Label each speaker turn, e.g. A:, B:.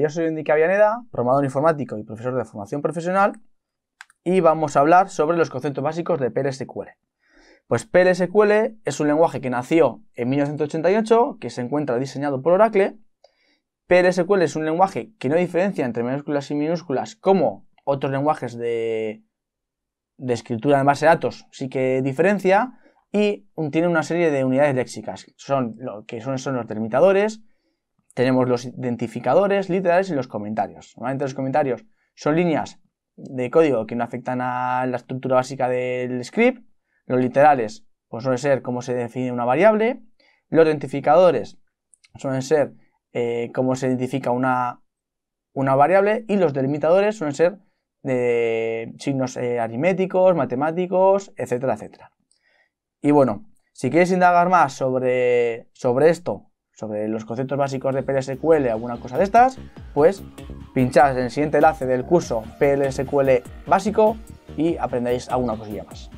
A: yo soy Indica Avianeda, programador informático y profesor de formación profesional, y vamos a hablar sobre los conceptos básicos de PLSQL. Pues PLSQL es un lenguaje que nació en 1988, que se encuentra diseñado por Oracle. PLSQL es un lenguaje que no diferencia entre mayúsculas y minúsculas como otros lenguajes de, escritura de base de datos sí que diferencia y tiene una serie de unidades léxicas, son lo que son, son los delimitadores, tenemos los identificadores literales y los comentarios. Normalmente los comentarios son líneas de código que no afectan a la estructura básica del script. Los literales pues, suelen ser cómo se define una variable. Los identificadores suelen ser eh, cómo se identifica una, variable. Y los delimitadores suelen ser de signos eh, aritméticos, matemáticos, etcétera, etcétera. Y bueno, si quieres indagar más sobre, sobre esto sobre los conceptos básicos de PLSQL, alguna cosa de estas, pues pinchad en el siguiente enlace del curso PLSQL básico y aprendáis alguna cosilla más.